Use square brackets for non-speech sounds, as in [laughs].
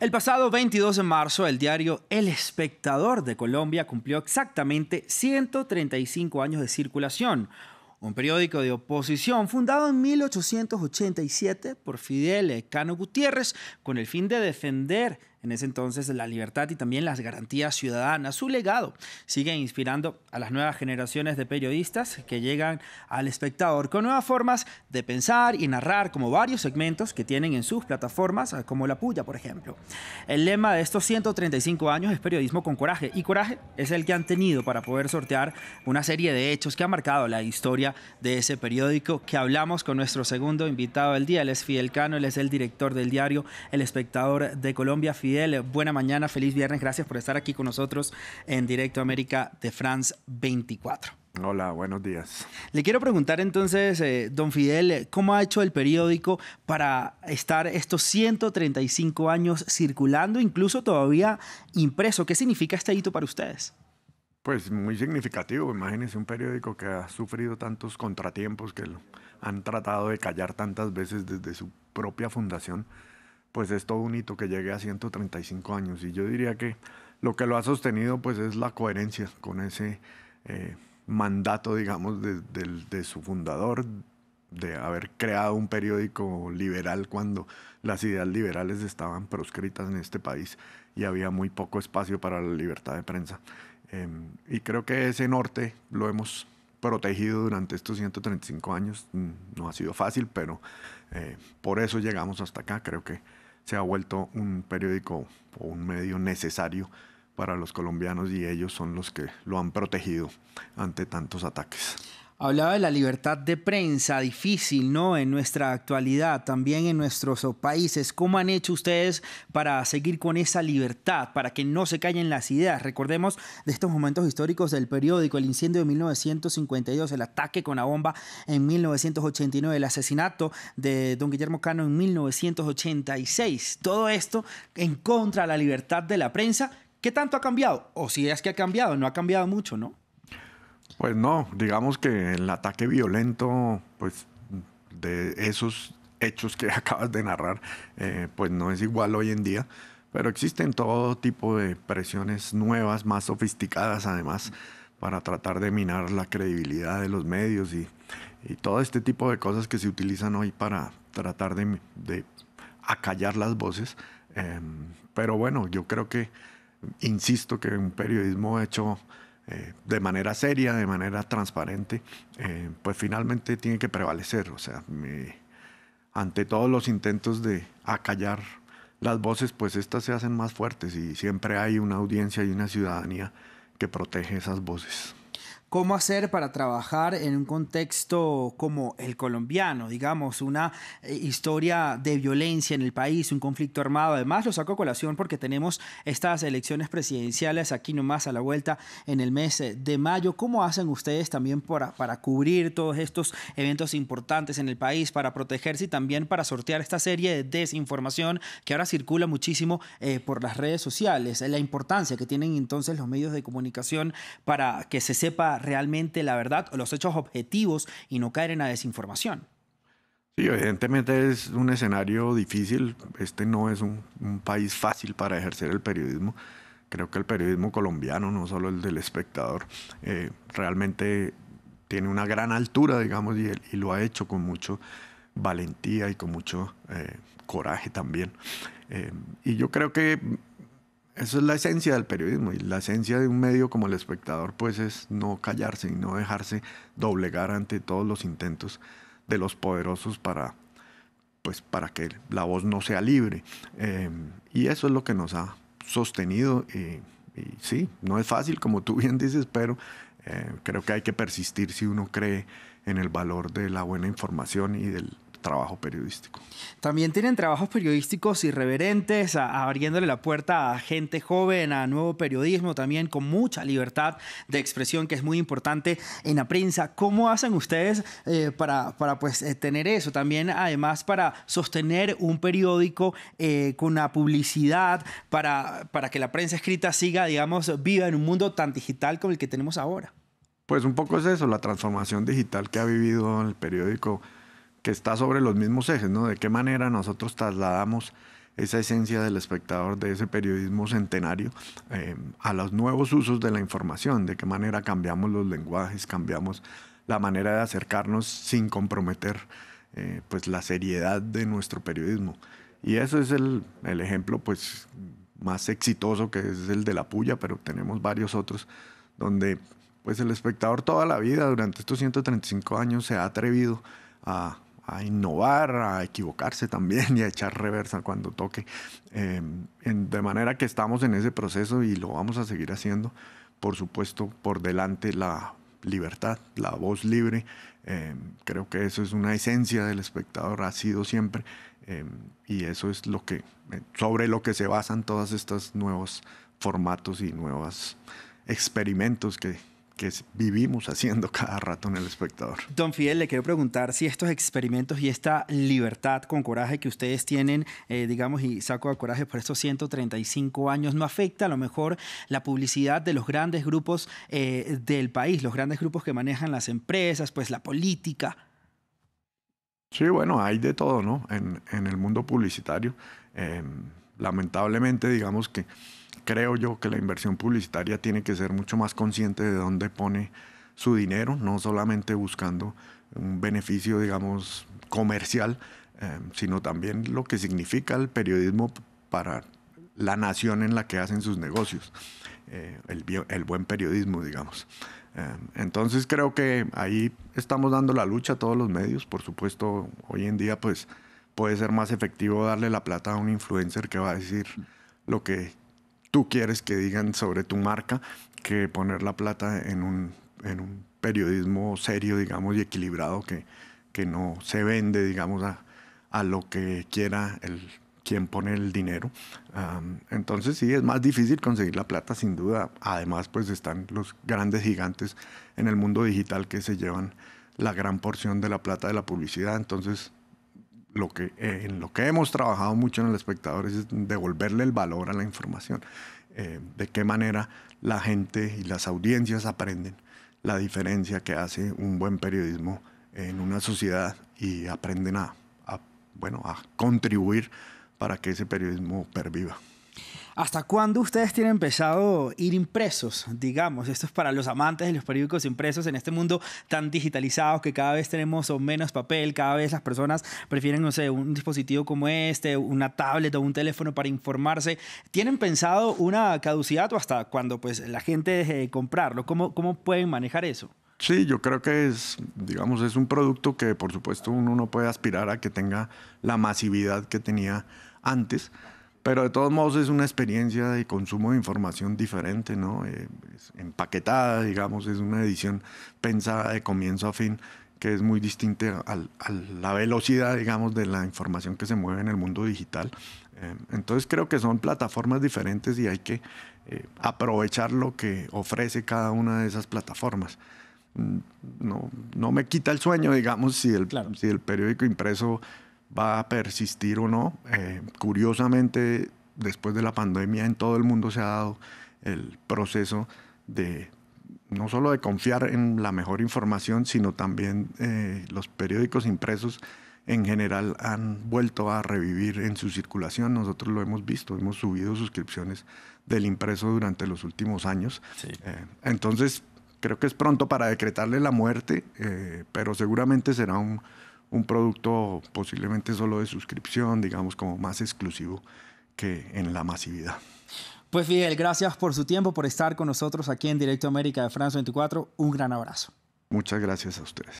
El pasado 22 de marzo, el diario El Espectador de Colombia cumplió exactamente 135 años de circulación, un periódico de oposición fundado en 1887 por Fidel Cano Gutiérrez con el fin de defender en ese entonces la libertad y también las garantías ciudadanas. Su legado sigue inspirando a las nuevas generaciones de periodistas que llegan al espectador con nuevas formas de pensar y narrar, como varios segmentos que tienen en sus plataformas, ah, como La Puya, por ejemplo. El lema de estos 135 años es periodismo con coraje, y coraje es el que han tenido para poder sortear una serie de hechos que ha marcado la historia de ese periódico que hablamos con nuestro segundo invitado del día. Él es Fidel Cano, él es el director del diario El Espectador de Colombia. Fidel, buena mañana, feliz viernes, gracias por estar aquí con nosotros en Directo América de France 24. Hola, buenos días. Le quiero preguntar entonces, eh, don Fidel, ¿cómo ha hecho el periódico para estar estos 135 años circulando, incluso todavía impreso? ¿Qué significa este hito para ustedes? Pues muy significativo, imagínense un periódico que ha sufrido tantos contratiempos, que lo han tratado de callar tantas veces desde su propia fundación, pues es todo un hito que llegue a 135 años. Y yo diría que lo que lo ha sostenido pues es la coherencia con ese eh, mandato, digamos, de, su fundador, de haber creado un periódico liberal cuando las ideas liberales estaban proscritas en este país y había muy poco espacio para la libertad de prensa. Em, y creo que ese norte lo hemos protegido durante estos 135 años. Mm, no ha sido fácil, pero eh, por eso llegamos hasta acá. Creo que se ha vuelto un periódico o un medio necesario para los colombianos y ellos son los que lo han protegido ante tantos ataques. Hablaba de la libertad de prensa, difícil, ¿no? En nuestra actualidad, también en nuestros países. ¿Cómo han hecho ustedes para seguir con esa libertad, para que no se callen las ideas? Recordemos de estos momentos históricos del periódico, el incendio de 1952, el ataque con la bomba en 1989, el asesinato de don Guillermo Cano en 1986. Todo esto en contra de la libertad de la prensa. ¿Qué tanto ha cambiado? O si es que ha cambiado, no ha cambiado mucho, ¿no? Pues no, digamos que el ataque violento, pues de esos hechos que [laughs] acabas de narrar, eh, pues no es igual hoy en día, pero existen todo tipo de presiones nuevas, más sofisticadas además, para tratar de minar la credibilidad de los medios y, todo este tipo de cosas que se utilizan hoy para tratar de, acallar las voces. Em, pero bueno, yo creo que, insisto, que un periodismo hecho eh, de manera seria, de manera transparente, eh, pues finalmente tiene que prevalecer. O sea, ante todos los intentos de acallar las voces, pues estas se hacen más fuertes y siempre hay una audiencia y una ciudadanía que protege esas voces cómo hacer para trabajar en un contexto como el colombiano, digamos, una eh, historia de violencia en el país, un conflicto armado. Además, lo saco a colación porque tenemos estas elecciones presidenciales aquí nomás a la vuelta en el mes eh, de mayo. ¿Cómo hacen ustedes también para, para cubrir todos estos eventos importantes en el país, para protegerse y también para sortear esta serie de desinformación que ahora circula muchísimo eh, por las redes sociales? La importancia que tienen entonces los medios de comunicación para que se sepa realmente la verdad o los hechos objetivos y no caer en la desinformación. Sí, evidentemente es un escenario difícil. Este no es un, país fácil para ejercer el periodismo creo que el periodismo colombiano, no solo el del espectador, eh, realmente tiene una gran altura, digamos, y, lo ha hecho con mucho valentía y con mucho eh, coraje también. Eh, y yo creo que eso es la esencia del periodismo y la esencia de un medio como el espectador pues es no callarse y no dejarse doblegar ante todos los intentos de los poderosos para, pues, para que la voz no sea libre. Em, y eso es lo que nos ha sostenido y, sí, no es fácil como tú bien dices, pero eh, creo que hay que persistir si uno cree en el valor de la buena información y del trabajo periodístico. También tienen trabajos periodísticos irreverentes, abriéndole la puerta a gente joven, a nuevo periodismo, también con mucha libertad de expresión, que es muy importante en la prensa. ¿Cómo hacen ustedes eh, para, para pues, eh, tener eso? También, además, para sostener un periódico eh, con la publicidad, para, para que la prensa escrita siga, digamos, viva en un mundo tan digital como el que tenemos ahora. Pues un poco es eso, la transformación digital que ha vivido el periódico que está sobre los mismos ejes, ¿no? De qué manera nosotros trasladamos esa esencia del espectador, de ese periodismo centenario, eh, a los nuevos usos de la información, de qué manera cambiamos los lenguajes, cambiamos la manera de acercarnos sin comprometer eh, pues la seriedad de nuestro periodismo. Y eso es el, ejemplo pues más exitoso que es el de la puya, pero tenemos varios otros donde pues el espectador toda la vida durante estos 135 años se ha atrevido a a innovar, a equivocarse también [laughs] y a echar reversa cuando toque. Em, en, de manera que estamos en ese proceso y lo vamos a seguir haciendo. Por supuesto, por delante la libertad, la voz libre. Em, creo que eso es una esencia del espectador, ha sido siempre. Em, y eso es lo que, eh, sobre lo que se basan todos estos nuevos formatos y nuevos experimentos que, que vivimos haciendo [laughs] cada rato en el espectador. Don Fidel, le quiero preguntar si estos experimentos y esta libertad con coraje que ustedes tienen, eh, digamos, y saco de coraje por estos 135 años, no afecta a lo mejor la publicidad de los grandes grupos eh, del país, los grandes grupos que manejan las empresas, pues la política. Sí, bueno, hay de todo, ¿no? En, el mundo publicitario lamentablemente digamos que creo yo que la inversión publicitaria tiene que ser mucho más consciente de dónde pone su dinero, no solamente buscando un beneficio, digamos, comercial, em, sino también lo que significa el periodismo para la nación en la que hacen sus negocios, eh, el, buen periodismo, digamos. Em, entonces creo que ahí estamos dando la lucha a todos los medios, por supuesto, hoy en día pues puede ser más efectivo darle la plata a un influencer que va a decir lo que tú quieres que digan sobre tu marca que poner la plata en un, en un periodismo serio, digamos, y equilibrado que, que no se vende, digamos, a, lo que quiera el quien pone el dinero. entonces sí, es más difícil conseguir la plata, sin duda. Además, pues están los grandes gigantes en el mundo digital que se llevan la gran porción de la plata de la publicidad. Entonces eh, en lo que hemos trabajado mucho en el espectador es devolverle el valor a la información. Eh, de qué manera la gente y las audiencias aprenden la diferencia que hace un buen periodismo en una sociedad y aprenden bueno, a contribuir para que ese periodismo perviva. ¿Hasta cuándo ustedes tienen a ir impresos, digamos? Esto es para los amantes de los periódicos impresos en este mundo tan digitalizado que cada vez tenemos menos papel, cada vez las personas prefieren, no sé, un dispositivo como este, una tablet o un teléfono para informarse. ¿Tienen pensado una caducidad o hasta cuándo pues, la gente deje de comprarlo? ¿Cómo, cómo pueden manejar eso? Sí, yo creo que es, digamos, es un producto que por supuesto uno no puede aspirar a que tenga la masividad que tenía antes, pero de todos modos es una experiencia de consumo de información diferente, ¿no? Eh, empaquetada, digamos, es una edición pensada de comienzo a fin que es muy distinta a, la velocidad, digamos, de la información que se mueve en el mundo digital. Eh, entonces creo que son plataformas diferentes y hay que eh, aprovechar lo que ofrece cada una de esas plataformas. Mm, no, no me quita el sueño, digamos, si el, si el periódico impreso va a persistir o no. Eh, curiosamente, después de la pandemia en todo el mundo se ha dado el proceso de no solo de confiar en la mejor información, sino también eh, los periódicos impresos en general han vuelto a revivir en su circulación. Nosotros lo hemos visto, hemos subido suscripciones del impreso durante los últimos años. Eh, entonces, creo que es pronto para decretarle la muerte, pero seguramente será un, un producto posiblemente solo de suscripción, digamos como más exclusivo que en la masividad. Pues Fidel, gracias por su tiempo, por estar con nosotros aquí en Directo América de France 24. Un gran abrazo. Muchas gracias a ustedes.